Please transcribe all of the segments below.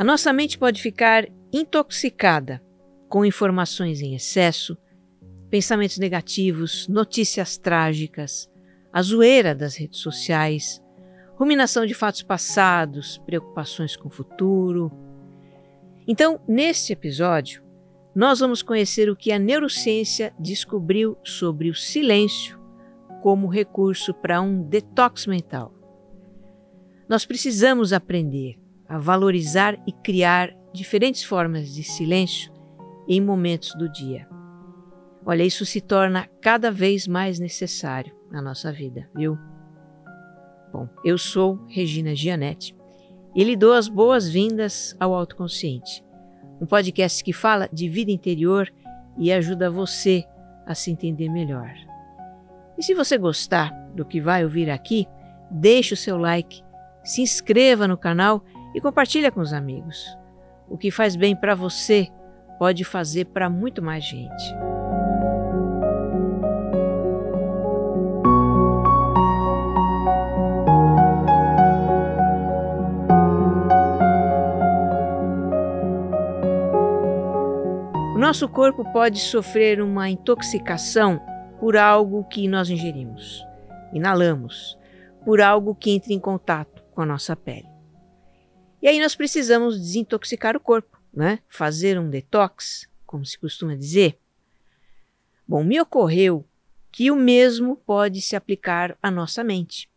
A nossa mente pode ficar intoxicada com informações em excesso, pensamentos negativos, notícias trágicas, a zoeira das redes sociais, ruminação de fatos passados, preocupações com o futuro. Então, neste episódio, nós vamos conhecer o que a neurociência descobriu sobre o silêncio como recurso para um detox mental. Nós precisamos aprender a valorizar e criar diferentes formas de silêncio em momentos do dia. Olha, isso se torna cada vez mais necessário na nossa vida, viu? Bom, eu sou Regina Gianetti e lhe dou as boas-vindas ao Autoconsciente, um podcast que fala de vida interior e ajuda você a se entender melhor. E se você gostar do que vai ouvir aqui, deixe o seu like, se inscreva no canal e e compartilha com os amigos. O que faz bem para você pode fazer para muito mais gente. O nosso corpo pode sofrer uma intoxicação por algo que nós ingerimos, inalamos, por algo que entra em contato com a nossa pele. E aí nós precisamos desintoxicar o corpo, né? Fazer um detox, como se costuma dizer. Bom, me ocorreu que o mesmo pode se aplicar à nossa mente.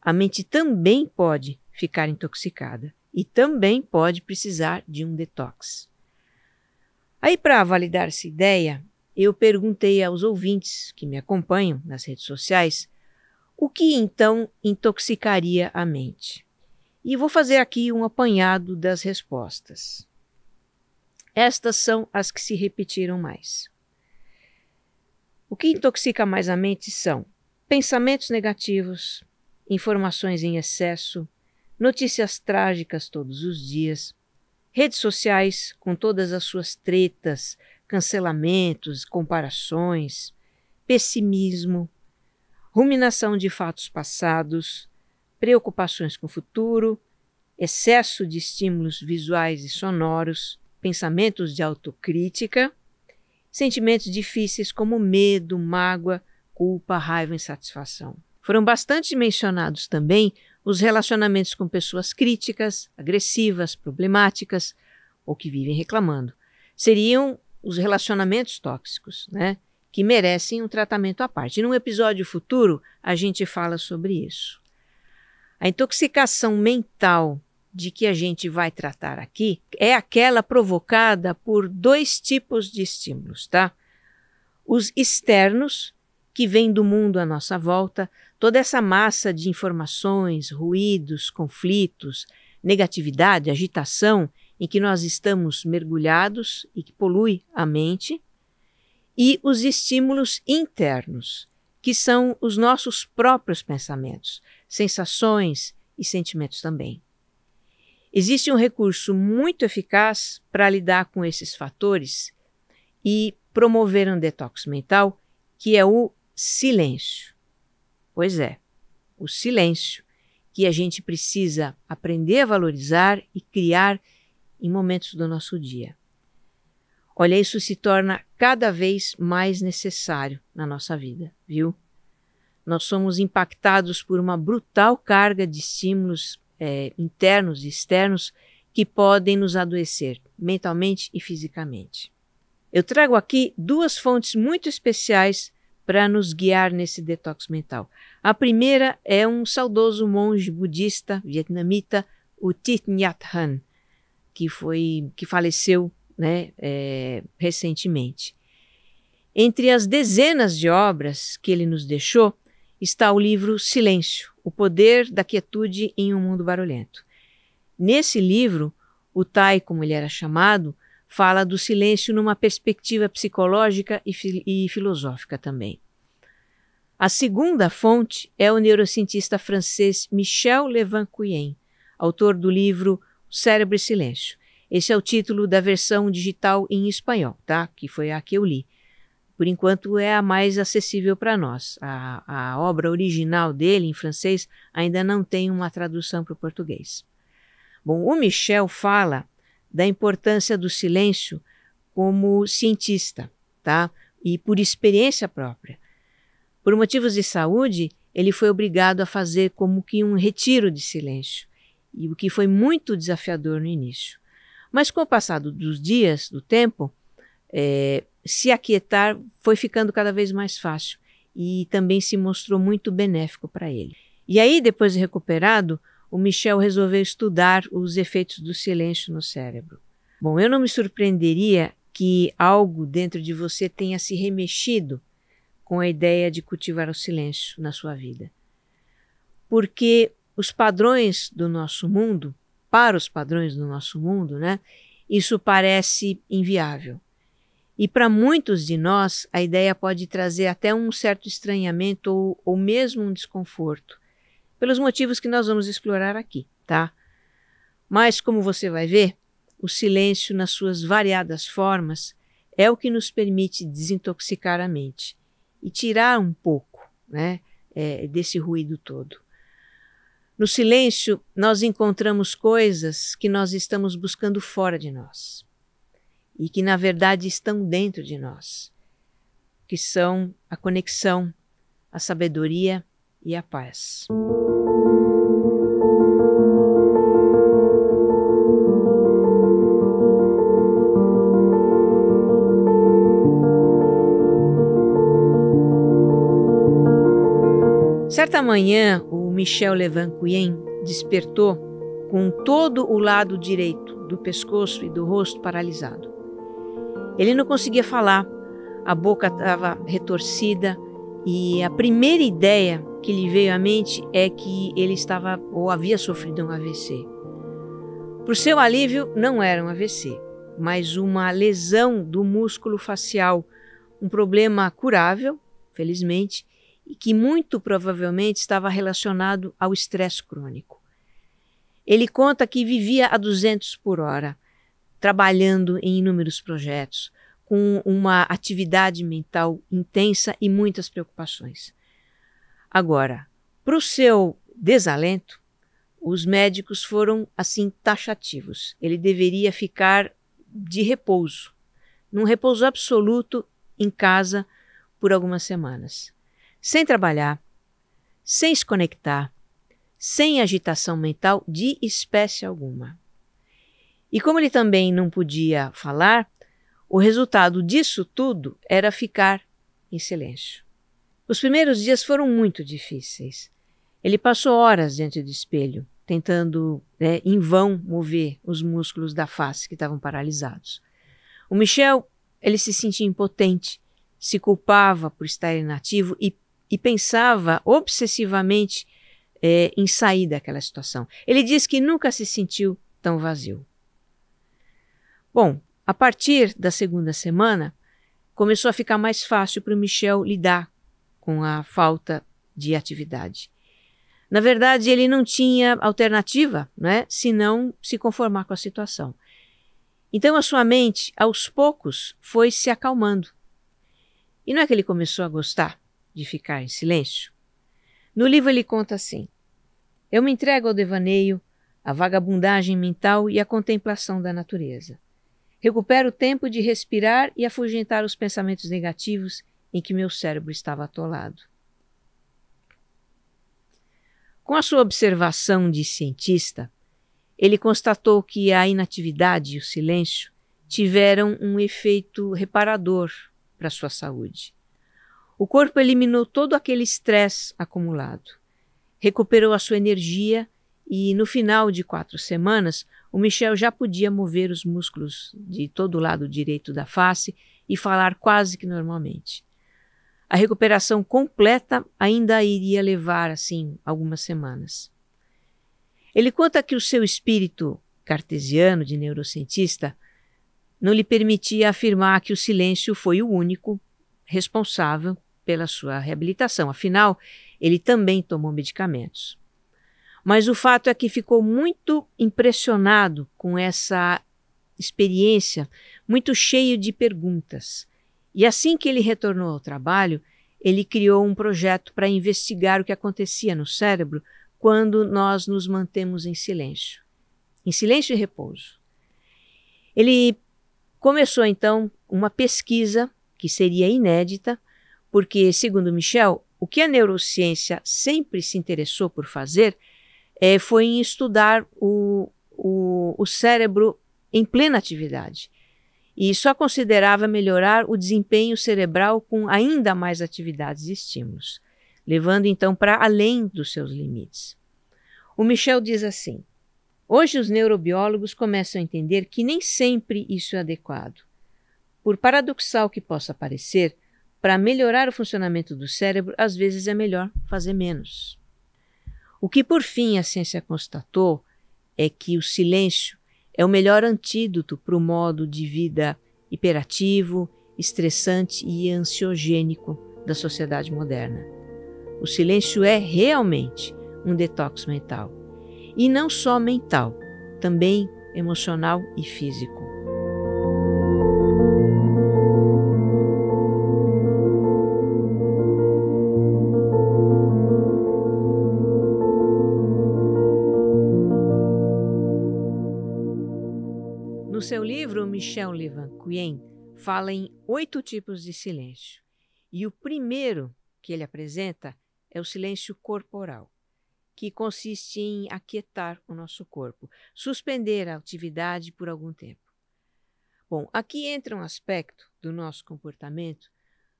A mente também pode ficar intoxicada e também pode precisar de um detox. Aí, para validar essa ideia, eu perguntei aos ouvintes que me acompanham nas redes sociais o que então intoxicaria a mente e vou fazer aqui um apanhado das respostas. Estas são as que se repetiram mais. O que intoxica mais a mente são pensamentos negativos, informações em excesso, notícias trágicas todos os dias, redes sociais com todas as suas tretas, cancelamentos, comparações, pessimismo, ruminação de fatos passados, preocupações com o futuro, excesso de estímulos visuais e sonoros, pensamentos de autocrítica, sentimentos difíceis como medo, mágoa, culpa, raiva e insatisfação. Foram bastante mencionados também os relacionamentos com pessoas críticas, agressivas, problemáticas ou que vivem reclamando. Seriam os relacionamentos tóxicos, né? Que merecem um tratamento à parte. num episódio futuro, a gente fala sobre isso. A intoxicação mental de que a gente vai tratar aqui é aquela provocada por dois tipos de estímulos, tá? Os externos, que vêm do mundo à nossa volta, toda essa massa de informações, ruídos, conflitos, negatividade, agitação em que nós estamos mergulhados e que polui a mente, e os estímulos internos, que são os nossos próprios pensamentos, sensações e sentimentos também. Existe um recurso muito eficaz para lidar com esses fatores e promover um detox mental, que é o silêncio. Pois é, o silêncio, que a gente precisa aprender a valorizar e criar em momentos do nosso dia. Olha, isso se torna cada vez mais necessário na nossa vida, viu? nós somos impactados por uma brutal carga de estímulos é, internos e externos que podem nos adoecer mentalmente e fisicamente. Eu trago aqui duas fontes muito especiais para nos guiar nesse detox mental. A primeira é um saudoso monge budista vietnamita, o Thich Nhat Hanh, que, foi, que faleceu né, é, recentemente. Entre as dezenas de obras que ele nos deixou, está o livro Silêncio, o poder da quietude em um mundo barulhento. Nesse livro, o Tai, como ele era chamado, fala do silêncio numa perspectiva psicológica e, fi e filosófica também. A segunda fonte é o neurocientista francês Michel Levancouyen, autor do livro Cérebro e Silêncio. Esse é o título da versão digital em espanhol, tá? Que foi a que eu li por enquanto é a mais acessível para nós. A, a, obra original dele, em francês, ainda não tem uma tradução para o português. Bom, o Michel fala da importância do silêncio como cientista, tá? E por experiência própria. Por motivos de saúde, ele foi obrigado a fazer como que um retiro de silêncio, e o que foi muito desafiador no início. Mas com o passado dos dias, do tempo, é, se aquietar foi ficando cada vez mais fácil e também se mostrou muito benéfico para ele. E aí, depois de recuperado, o Michel resolveu estudar os efeitos do silêncio no cérebro. Bom, eu não me surpreenderia que algo dentro de você tenha se remexido com a ideia de cultivar o silêncio na sua vida. Porque os padrões do nosso mundo, para os padrões do nosso mundo, né, isso parece inviável. E para muitos de nós, a ideia pode trazer até um certo estranhamento ou, ou mesmo um desconforto, pelos motivos que nós vamos explorar aqui, tá? Mas, como você vai ver, o silêncio, nas suas variadas formas, é o que nos permite desintoxicar a mente e tirar um pouco né, é, desse ruído todo. No silêncio, nós encontramos coisas que nós estamos buscando fora de nós e que na verdade estão dentro de nós, que são a conexão, a sabedoria e a paz. Certa manhã, o Michel Levan despertou com todo o lado direito do pescoço e do rosto paralisado. Ele não conseguia falar, a boca estava retorcida e a primeira ideia que lhe veio à mente é que ele estava ou havia sofrido um AVC. Para o seu alívio, não era um AVC, mas uma lesão do músculo facial, um problema curável, felizmente, e que muito provavelmente estava relacionado ao estresse crônico. Ele conta que vivia a 200 por hora trabalhando em inúmeros projetos, com uma atividade mental intensa e muitas preocupações. Agora, para o seu desalento, os médicos foram assim taxativos. Ele deveria ficar de repouso, num repouso absoluto em casa por algumas semanas, sem trabalhar, sem se conectar, sem agitação mental de espécie alguma. E como ele também não podia falar, o resultado disso tudo era ficar em silêncio. Os primeiros dias foram muito difíceis. Ele passou horas diante do espelho, tentando né, em vão mover os músculos da face que estavam paralisados. O Michel, ele se sentia impotente, se culpava por estar inativo e, e pensava obsessivamente é, em sair daquela situação. Ele diz que nunca se sentiu tão vazio. Bom, a partir da segunda semana, começou a ficar mais fácil para o Michel lidar com a falta de atividade. Na verdade, ele não tinha alternativa, né, senão se conformar com a situação. Então a sua mente, aos poucos, foi se acalmando. E não é que ele começou a gostar de ficar em silêncio. No livro ele conta assim: Eu me entrego ao devaneio, à vagabundagem mental e à contemplação da natureza. Recupero o tempo de respirar e afugentar os pensamentos negativos em que meu cérebro estava atolado. Com a sua observação de cientista, ele constatou que a inatividade e o silêncio tiveram um efeito reparador para sua saúde. O corpo eliminou todo aquele estresse acumulado, recuperou a sua energia e no final de quatro semanas, o Michel já podia mover os músculos de todo o lado direito da face e falar quase que normalmente. A recuperação completa ainda iria levar, assim, algumas semanas. Ele conta que o seu espírito cartesiano de neurocientista não lhe permitia afirmar que o silêncio foi o único responsável pela sua reabilitação. Afinal, ele também tomou medicamentos. Mas o fato é que ficou muito impressionado com essa experiência, muito cheio de perguntas. E assim que ele retornou ao trabalho, ele criou um projeto para investigar o que acontecia no cérebro quando nós nos mantemos em silêncio, em silêncio e repouso. Ele começou então uma pesquisa que seria inédita, porque, segundo Michel, o que a neurociência sempre se interessou por fazer é, foi em estudar o, o, o cérebro em plena atividade. E só considerava melhorar o desempenho cerebral com ainda mais atividades e estímulos, levando então para além dos seus limites. O Michel diz assim: Hoje os neurobiólogos começam a entender que nem sempre isso é adequado. Por paradoxal que possa parecer, para melhorar o funcionamento do cérebro, às vezes é melhor fazer menos. O que por fim a ciência constatou é que o silêncio é o melhor antídoto para o modo de vida hiperativo, estressante e ansiogênico da sociedade moderna. O silêncio é realmente um detox mental. E não só mental, também emocional e físico. seu livro, Michel Levanquien fala em oito tipos de silêncio. E o primeiro que ele apresenta é o silêncio corporal, que consiste em aquietar o nosso corpo, suspender a atividade por algum tempo. Bom, aqui entra um aspecto do nosso comportamento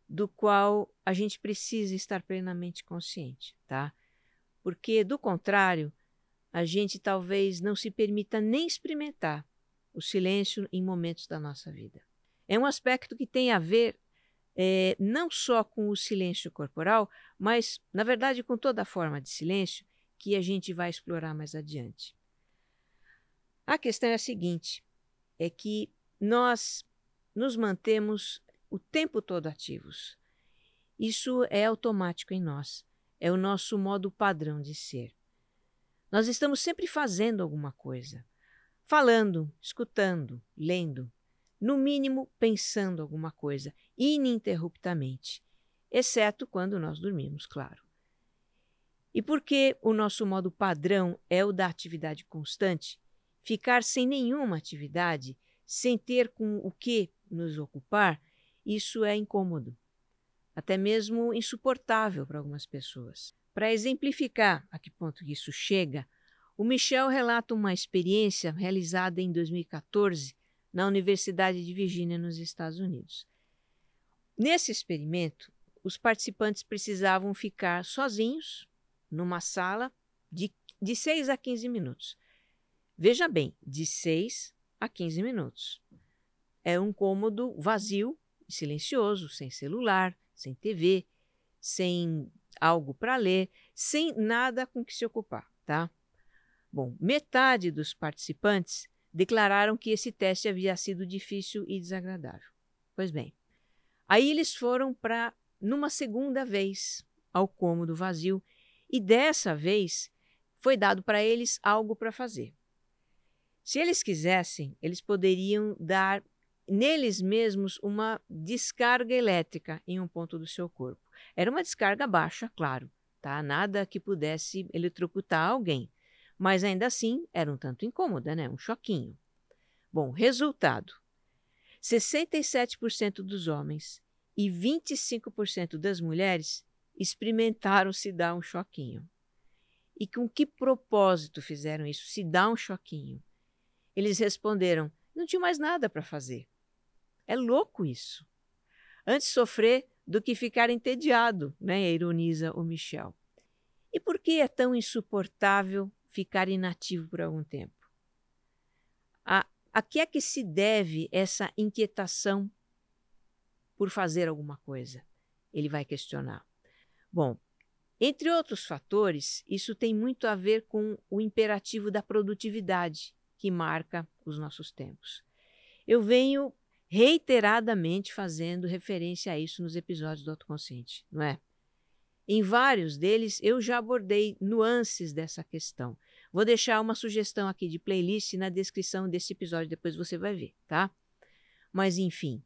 do qual a gente precisa estar plenamente consciente, tá? Porque, do contrário, a gente talvez não se permita nem experimentar o silêncio em momentos da nossa vida. É um aspecto que tem a ver é, não só com o silêncio corporal, mas, na verdade, com toda a forma de silêncio que a gente vai explorar mais adiante. A questão é a seguinte: é que nós nos mantemos o tempo todo ativos. Isso é automático em nós, é o nosso modo padrão de ser. Nós estamos sempre fazendo alguma coisa falando, escutando, lendo, no mínimo pensando alguma coisa, ininterruptamente, exceto quando nós dormimos, claro. E porque o nosso modo padrão é o da atividade constante, ficar sem nenhuma atividade, sem ter com o que nos ocupar, isso é incômodo, até mesmo insuportável para algumas pessoas. Para exemplificar a que ponto isso chega, o Michel relata uma experiência realizada em 2014 na Universidade de Virgínia, nos Estados Unidos. Nesse experimento, os participantes precisavam ficar sozinhos numa sala de, de 6 a 15 minutos. Veja bem, de 6 a 15 minutos. É um cômodo vazio, silencioso, sem celular, sem TV, sem algo para ler, sem nada com que se ocupar, tá? Bom, metade dos participantes declararam que esse teste havia sido difícil e desagradável. Pois bem, aí eles foram para, numa segunda vez, ao cômodo vazio e dessa vez foi dado para eles algo para fazer. Se eles quisessem, eles poderiam dar neles mesmos uma descarga elétrica em um ponto do seu corpo. Era uma descarga baixa, claro, tá? Nada que pudesse eletrocutar alguém, mas ainda assim era um tanto incômoda, né? Um choquinho. Bom, resultado: 67% dos homens e 25% das mulheres experimentaram se dar um choquinho. E com que propósito fizeram isso? Se dar um choquinho? Eles responderam: não tinha mais nada para fazer. É louco isso. Antes sofrer do que ficar entediado, né? ironiza o Michel. E por que é tão insuportável ficar inativo por algum tempo. A, a que é que se deve essa inquietação por fazer alguma coisa? Ele vai questionar. Bom, entre outros fatores, isso tem muito a ver com o imperativo da produtividade que marca os nossos tempos. Eu venho reiteradamente fazendo referência a isso nos episódios do autoconsciente, não é? Em vários deles eu já abordei nuances dessa questão, Vou deixar uma sugestão aqui de playlist na descrição desse episódio, depois você vai ver, tá? Mas, enfim,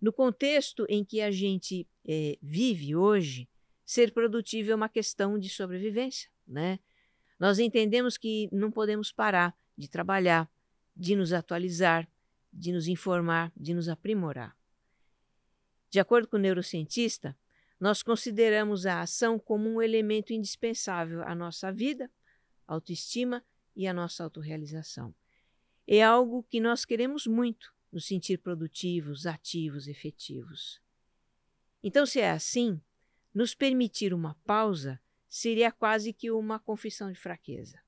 no contexto em que a gente é, vive hoje, ser produtivo é uma questão de sobrevivência, né? Nós entendemos que não podemos parar de trabalhar, de nos atualizar, de nos informar, de nos aprimorar. De acordo com o neurocientista, nós consideramos a ação como um elemento indispensável à nossa vida autoestima e a nossa autorrealização. É algo que nós queremos muito, nos sentir produtivos, ativos, efetivos. Então, se é assim, nos permitir uma pausa seria quase que uma confissão de fraqueza.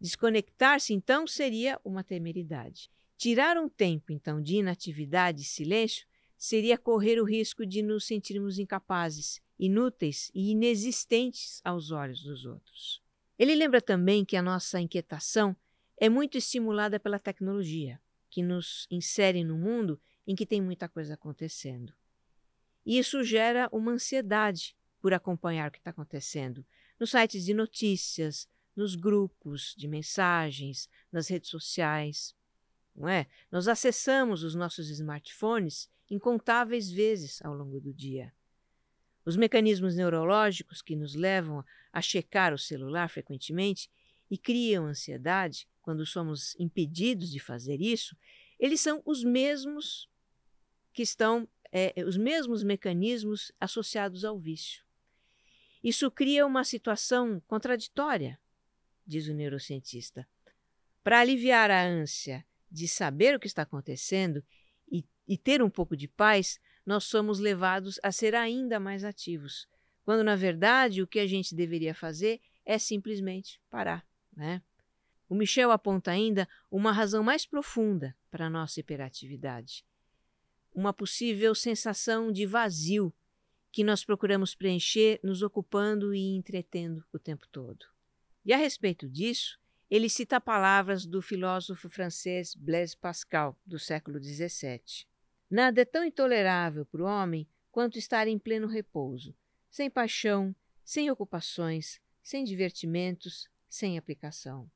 Desconectar-se, então, seria uma temeridade. Tirar um tempo, então, de inatividade e silêncio seria correr o risco de nos sentirmos incapazes, inúteis e inexistentes aos olhos dos outros. Ele lembra também que a nossa inquietação é muito estimulada pela tecnologia, que nos insere no mundo em que tem muita coisa acontecendo. E isso gera uma ansiedade por acompanhar o que está acontecendo nos sites de notícias, nos grupos de mensagens, nas redes sociais. Não é? Nós acessamos os nossos smartphones incontáveis vezes ao longo do dia. Os mecanismos neurológicos que nos levam a checar o celular frequentemente e criam ansiedade quando somos impedidos de fazer isso, eles são os mesmos que estão, é, é, os mesmos mecanismos associados ao vício. Isso cria uma situação contraditória, diz o neurocientista. Para aliviar a ânsia de saber o que está acontecendo e, e ter um pouco de paz, nós somos levados a ser ainda mais ativos, quando, na verdade, o que a gente deveria fazer é simplesmente parar. Né? O Michel aponta ainda uma razão mais profunda para a nossa hiperatividade. Uma possível sensação de vazio que nós procuramos preencher nos ocupando e entretendo o tempo todo. E a respeito disso, ele cita palavras do filósofo francês Blaise Pascal, do século XVII. Nada é tão intolerável para o homem quanto estar em pleno repouso, sem paixão, sem ocupações, sem divertimentos, sem aplicação.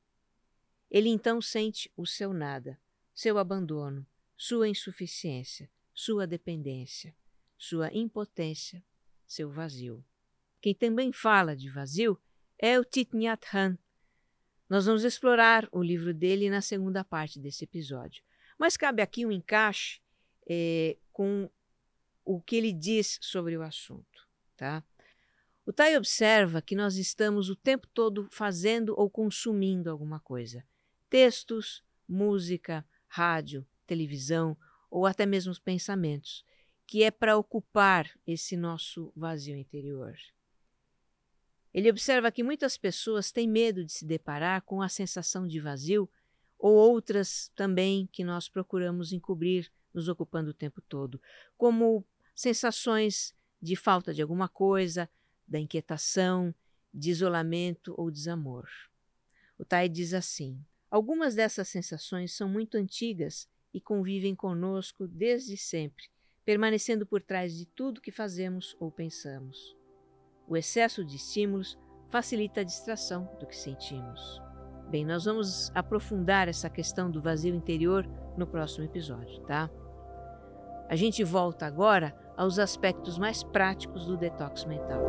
Ele então sente o seu nada, seu abandono, sua insuficiência, sua dependência, sua impotência, seu vazio. Quem também fala de vazio é o Thich Nhat Hanh. Nós vamos explorar o livro dele na segunda parte desse episódio. Mas cabe aqui um encaixe eh, com o que ele diz sobre o assunto. Tá? O Tai observa que nós estamos o tempo todo fazendo ou consumindo alguma coisa: textos, música, rádio, televisão ou até mesmo os pensamentos, que é para ocupar esse nosso vazio interior. Ele observa que muitas pessoas têm medo de se deparar com a sensação de vazio ou outras também que nós procuramos encobrir, nos ocupando o tempo todo, como sensações de falta de alguma coisa, da inquietação, de isolamento ou desamor. O Tai diz assim: algumas dessas sensações são muito antigas e convivem conosco desde sempre, permanecendo por trás de tudo que fazemos ou pensamos. O excesso de estímulos facilita a distração do que sentimos. Bem, nós vamos aprofundar essa questão do vazio interior no próximo episódio, tá? A gente volta agora aos aspectos mais práticos do detox mental.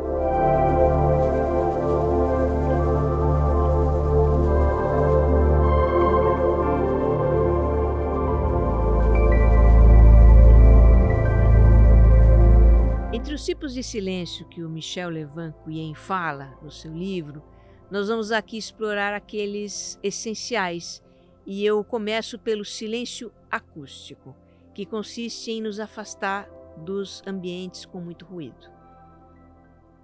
Entre os tipos de silêncio que o Michel Levan Cuyen fala no seu livro, nós vamos aqui explorar aqueles essenciais e eu começo pelo silêncio acústico, que consiste em nos afastar dos ambientes com muito ruído.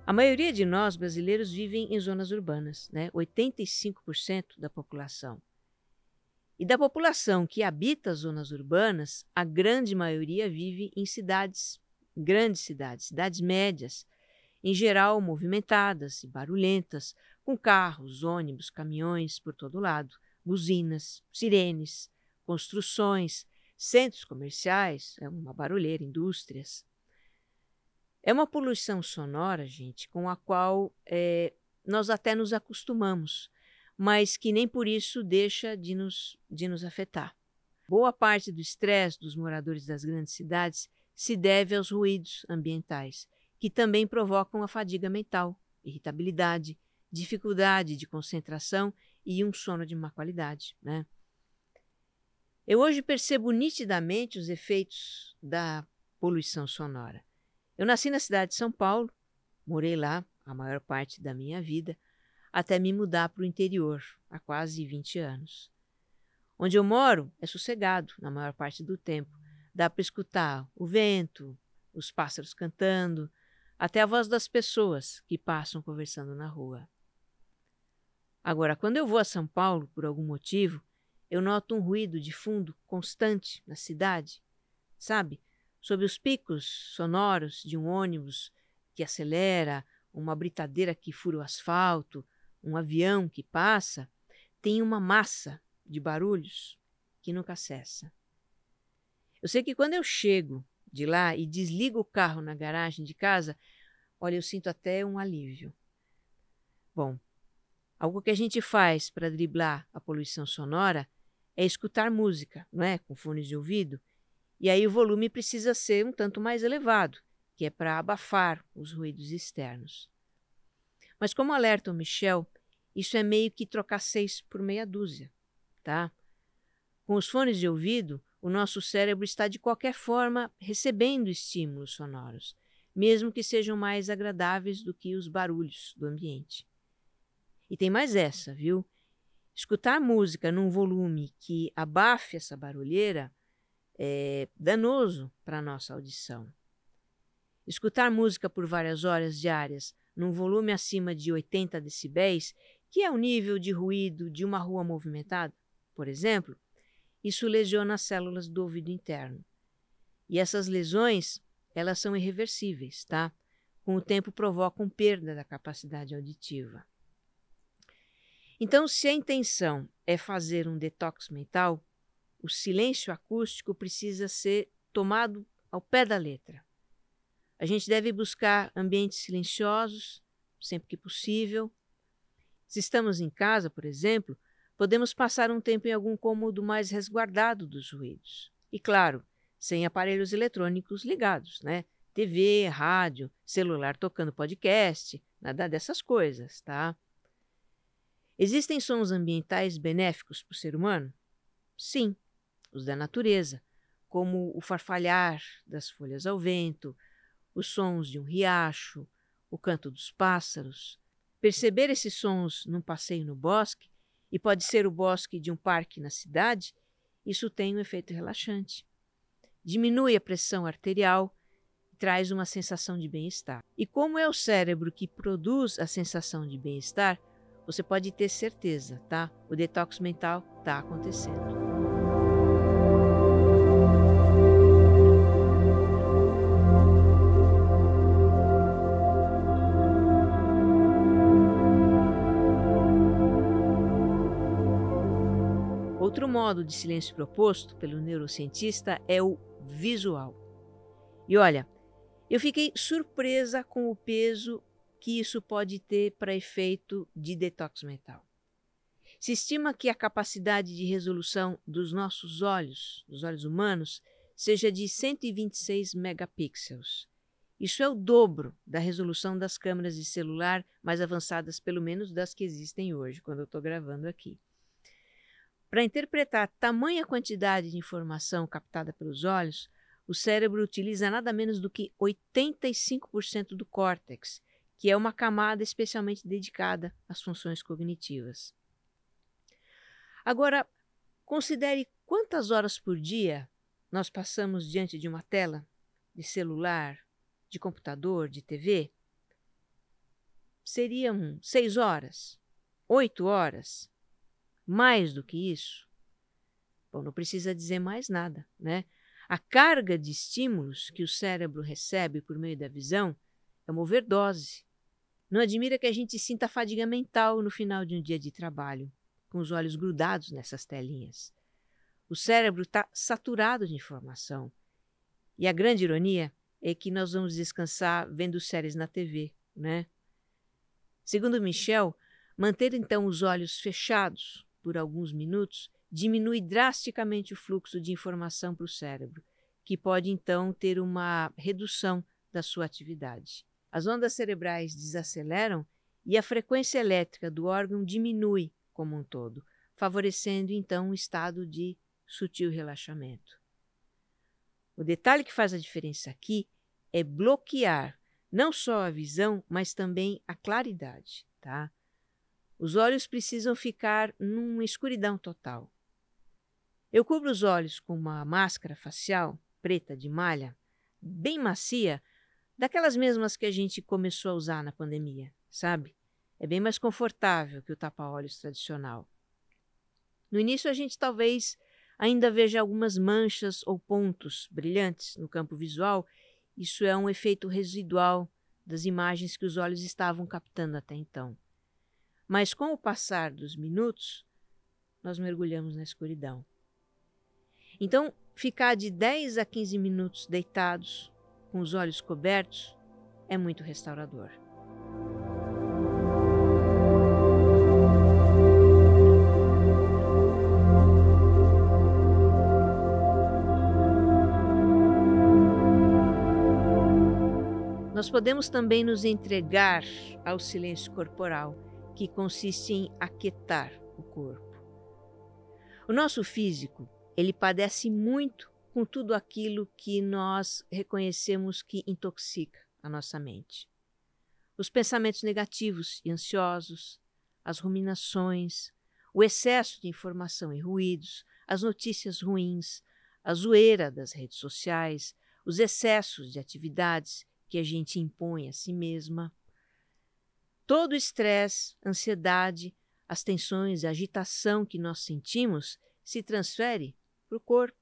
A maioria de nós brasileiros vivem em zonas urbanas, né? 85% da população. E da população que habita as zonas urbanas, a grande maioria vive em cidades, grandes cidades, cidades médias, em geral movimentadas e barulhentas, com carros, ônibus, caminhões por todo lado, buzinas, sirenes, construções, centros comerciais, é uma barulheira, indústrias. É uma poluição sonora, gente, com a qual é, nós até nos acostumamos, mas que nem por isso deixa de nos, de nos afetar. Boa parte do estresse dos moradores das grandes cidades se deve aos ruídos ambientais, que também provocam a fadiga mental, irritabilidade, dificuldade de concentração e um sono de má qualidade. Né? Eu hoje percebo nitidamente os efeitos da poluição sonora. Eu nasci na cidade de São Paulo, morei lá a maior parte da minha vida, até me mudar para o interior, há quase 20 anos. Onde eu moro é sossegado na maior parte do tempo. Dá para escutar o vento, os pássaros cantando, até a voz das pessoas que passam conversando na rua. Agora, quando eu vou a São Paulo por algum motivo, eu noto um ruído de fundo constante na cidade, sabe? Sob os picos sonoros de um ônibus que acelera, uma britadeira que fura o asfalto, um avião que passa, tem uma massa de barulhos que nunca cessa. Eu sei que quando eu chego de lá e desligo o carro na garagem de casa, olha, eu sinto até um alívio. Bom, algo que a gente faz para driblar a poluição sonora é escutar música, não é? Com fones de ouvido. E aí o volume precisa ser um tanto mais elevado, que é para abafar os ruídos externos. Mas como alerta o Michel, isso é meio que trocar seis por meia dúzia, tá? Com os fones de ouvido, o nosso cérebro está de qualquer forma recebendo estímulos sonoros, mesmo que sejam mais agradáveis do que os barulhos do ambiente. E tem mais essa, viu? escutar música num volume que abafe essa barulheira é danoso para a nossa audição. Escutar música por várias horas diárias num volume acima de 80 decibéis, que é o nível de ruído de uma rua movimentada, por exemplo, isso lesiona as células do ouvido interno. E essas lesões, elas são irreversíveis, tá? Com o tempo provocam perda da capacidade auditiva. Então, se a intenção é fazer um detox mental, o silêncio acústico precisa ser tomado ao pé da letra. A gente deve buscar ambientes silenciosos, sempre que possível. Se estamos em casa, por exemplo, podemos passar um tempo em algum cômodo mais resguardado dos ruídos. E claro, sem aparelhos eletrônicos ligados, né? TV, rádio, celular tocando podcast, nada dessas coisas, tá? Existem sons ambientais benéficos para o ser humano? Sim, os da natureza, como o farfalhar das folhas ao vento, os sons de um riacho, o canto dos pássaros. Perceber esses sons num passeio no bosque, e pode ser o bosque de um parque na cidade, isso tem um efeito relaxante. Diminui a pressão arterial e traz uma sensação de bem-estar. E como é o cérebro que produz a sensação de bem-estar, você pode ter certeza, tá? O detox mental está acontecendo. Outro modo de silêncio proposto pelo neurocientista é o visual. E olha, eu fiquei surpresa com o peso que isso pode ter para efeito de detox mental. Se estima que a capacidade de resolução dos nossos olhos, dos olhos humanos, seja de 126 megapixels. Isso é o dobro da resolução das câmeras de celular mais avançadas, pelo menos das que existem hoje, quando eu estou gravando aqui. Para interpretar tamanha quantidade de informação captada pelos olhos, o cérebro utiliza nada menos do que 85% do córtex, que é uma camada especialmente dedicada às funções cognitivas. Agora, considere quantas horas por dia nós passamos diante de uma tela, de celular, de computador, de TV. Seriam seis horas, oito horas, mais do que isso. Bom, não precisa dizer mais nada, né? A carga de estímulos que o cérebro recebe por meio da visão é uma overdose não admira que a gente sinta fadiga mental no final de um dia de trabalho, com os olhos grudados nessas telinhas. O cérebro está saturado de informação. E a grande ironia é que nós vamos descansar vendo séries na TV, né? Segundo Michel, manter então os olhos fechados por alguns minutos diminui drasticamente o fluxo de informação para o cérebro, que pode então ter uma redução da sua atividade. As ondas cerebrais desaceleram e a frequência elétrica do órgão diminui como um todo, favorecendo então um estado de sutil relaxamento. O detalhe que faz a diferença aqui é bloquear não só a visão, mas também a claridade, tá? Os olhos precisam ficar numa escuridão total. Eu cubro os olhos com uma máscara facial preta de malha, bem macia, daquelas mesmas que a gente começou a usar na pandemia, sabe? É bem mais confortável que o tapa-olhos tradicional. No início, a gente talvez ainda veja algumas manchas ou pontos brilhantes no campo visual. Isso é um efeito residual das imagens que os olhos estavam captando até então. Mas com o passar dos minutos, nós mergulhamos na escuridão. Então, ficar de 10 a 15 minutos deitados com os olhos cobertos é muito restaurador. Nós podemos também nos entregar ao silêncio corporal, que consiste em aquietar o corpo. O nosso físico, ele padece muito com tudo aquilo que nós reconhecemos que intoxica a nossa mente. Os pensamentos negativos e ansiosos, as ruminações, o excesso de informação e ruídos, as notícias ruins, a zoeira das redes sociais, os excessos de atividades que a gente impõe a si mesma. Todo o estresse, ansiedade, as tensões, e agitação que nós sentimos se transfere para o corpo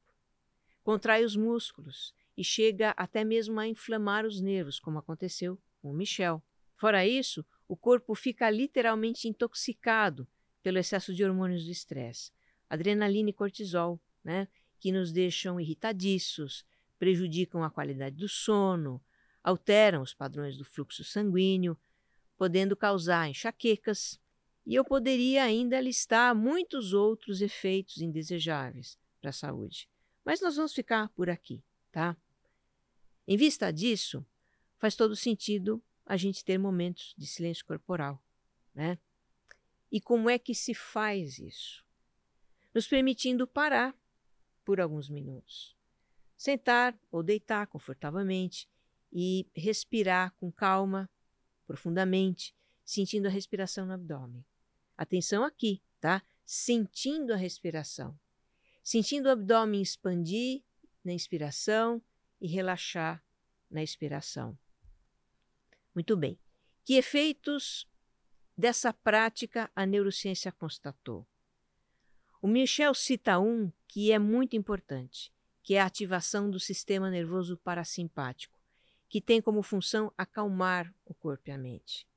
Contrai os músculos e chega até mesmo a inflamar os nervos, como aconteceu com Michel. Fora isso, o corpo fica literalmente intoxicado pelo excesso de hormônios do estresse, adrenalina e cortisol, né, que nos deixam irritadiços, prejudicam a qualidade do sono, alteram os padrões do fluxo sanguíneo, podendo causar enxaquecas. E eu poderia ainda listar muitos outros efeitos indesejáveis para a saúde. Mas nós vamos ficar por aqui, tá? Em vista disso, faz todo sentido a gente ter momentos de silêncio corporal, né? E como é que se faz isso? Nos permitindo parar por alguns minutos, sentar ou deitar confortavelmente e respirar com calma, profundamente, sentindo a respiração no abdômen. Atenção aqui, tá? Sentindo a respiração sentindo o abdômen expandir na inspiração e relaxar na expiração. Muito bem. Que efeitos dessa prática a neurociência constatou? O Michel cita um que é muito importante, que é a ativação do sistema nervoso parasimpático, que tem como função acalmar o corpo e a mente.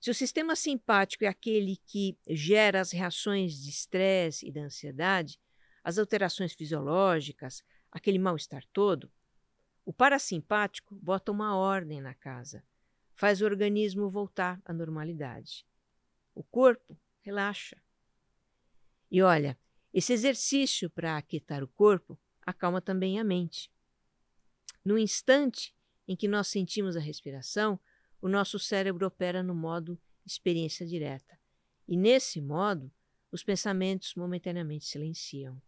Se o sistema simpático é aquele que gera as reações de estresse e da ansiedade, as alterações fisiológicas, aquele mal-estar todo, o parasimpático bota uma ordem na casa, faz o organismo voltar à normalidade. O corpo relaxa. E olha, esse exercício para aquietar o corpo acalma também a mente. No instante em que nós sentimos a respiração, o nosso cérebro opera no modo experiência direta. E nesse modo, os pensamentos momentaneamente silenciam.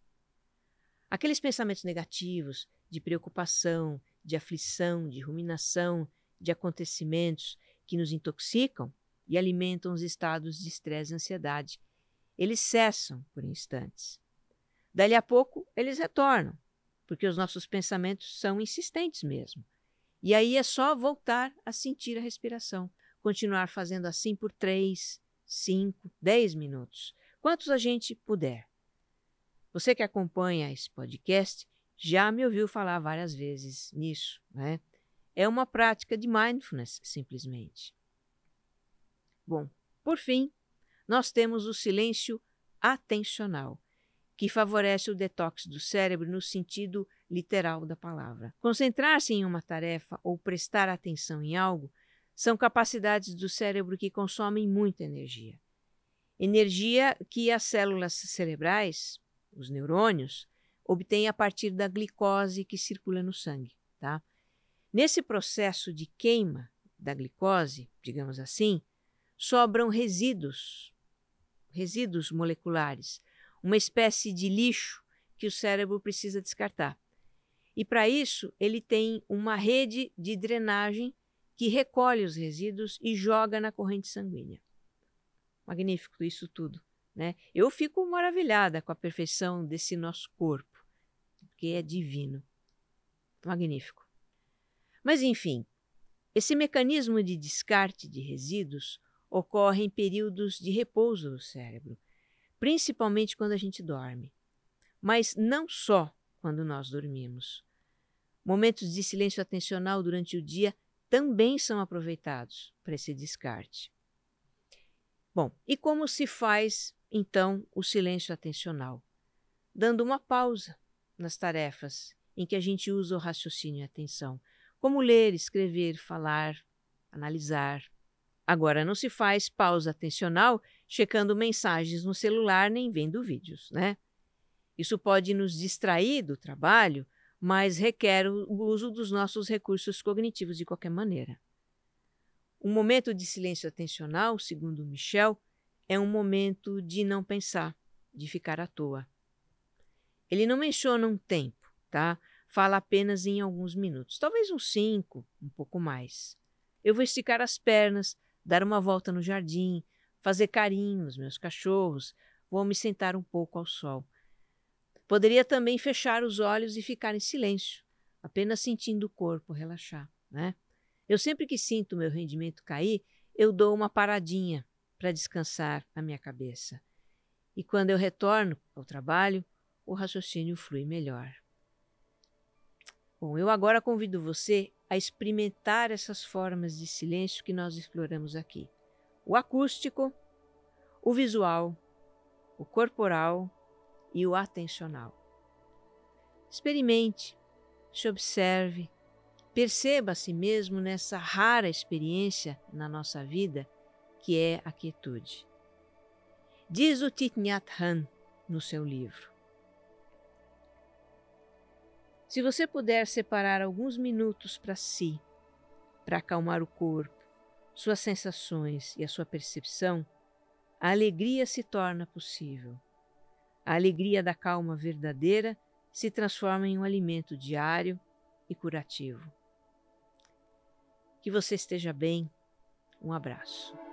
Aqueles pensamentos negativos, de preocupação, de aflição, de ruminação, de acontecimentos que nos intoxicam e alimentam os estados de estresse e ansiedade, eles cessam por instantes. Dali a pouco, eles retornam, porque os nossos pensamentos são insistentes mesmo, e aí é só voltar a sentir a respiração. Continuar fazendo assim por 3, 5, 10 minutos. Quantos a gente puder. Você que acompanha esse podcast já me ouviu falar várias vezes nisso, né? É uma prática de mindfulness, simplesmente. Bom, por fim, nós temos o silêncio atencional, que favorece o detox do cérebro no sentido literal da palavra. Concentrar-se em uma tarefa ou prestar atenção em algo são capacidades do cérebro que consomem muita energia. Energia que as células cerebrais, os neurônios, obtêm a partir da glicose que circula no sangue. Tá? Nesse processo de queima da glicose, digamos assim, sobram resíduos, resíduos moleculares, uma espécie de lixo que o cérebro precisa descartar. E para isso, ele tem uma rede de drenagem que recolhe os resíduos e joga na corrente sanguínea. Magnífico isso tudo. Né? Eu fico maravilhada com a perfeição desse nosso corpo, que é divino. Magnífico. Mas, enfim, esse mecanismo de descarte de resíduos ocorre em períodos de repouso do cérebro, principalmente quando a gente dorme. Mas não só quando nós dormimos. Momentos de silêncio atencional durante o dia também são aproveitados para esse descarte. Bom, e como se faz então o silêncio atencional? Dando uma pausa nas tarefas em que a gente usa o raciocínio e a atenção, como ler, escrever, falar, analisar. Agora não se faz pausa atencional checando mensagens no celular nem vendo vídeos, né? Isso pode nos distrair do trabalho, mas requer o uso dos nossos recursos cognitivos de qualquer maneira. Um momento de silêncio atencional, segundo Michel, é um momento de não pensar, de ficar à toa. Ele não menciona um tempo, tá? Fala apenas em alguns minutos, talvez uns cinco, um pouco mais. Eu vou esticar as pernas, dar uma volta no jardim, fazer carinho nos meus cachorros, vou me sentar um pouco ao sol. Poderia também fechar os olhos e ficar em silêncio, apenas sentindo o corpo relaxar, né? Eu sempre que sinto meu rendimento cair, eu dou uma paradinha para descansar a minha cabeça. E quando eu retorno ao trabalho, o raciocínio flui melhor. Bom, eu agora convido você a experimentar essas formas de silêncio que nós exploramos aqui: o acústico, o visual, o corporal e o atencional. Experimente, se observe, perceba a si mesmo nessa rara experiência na nossa vida que é a quietude. Diz o Thich Nhat Hanh no seu livro. Se você puder separar alguns minutos para si, para acalmar o corpo, suas sensações e a sua percepção, a alegria se torna possível. A alegria da calma verdadeira se transforma em um alimento diário e curativo. Que você esteja bem. Um abraço.